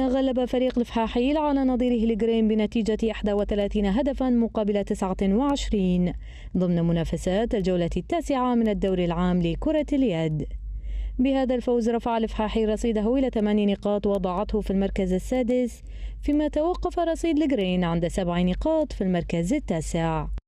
تغلب فريق الفحاحيل على نظيره الجرين بنتيجة 31 هدفا مقابل 29 ضمن منافسات الجولة التاسعة من الدوري العام لكرة اليد بهذا الفوز رفع الفحاحي رصيده إلى ثمان نقاط وضعته في المركز السادس فيما توقف رصيد الجرين عند سبع نقاط في المركز التاسع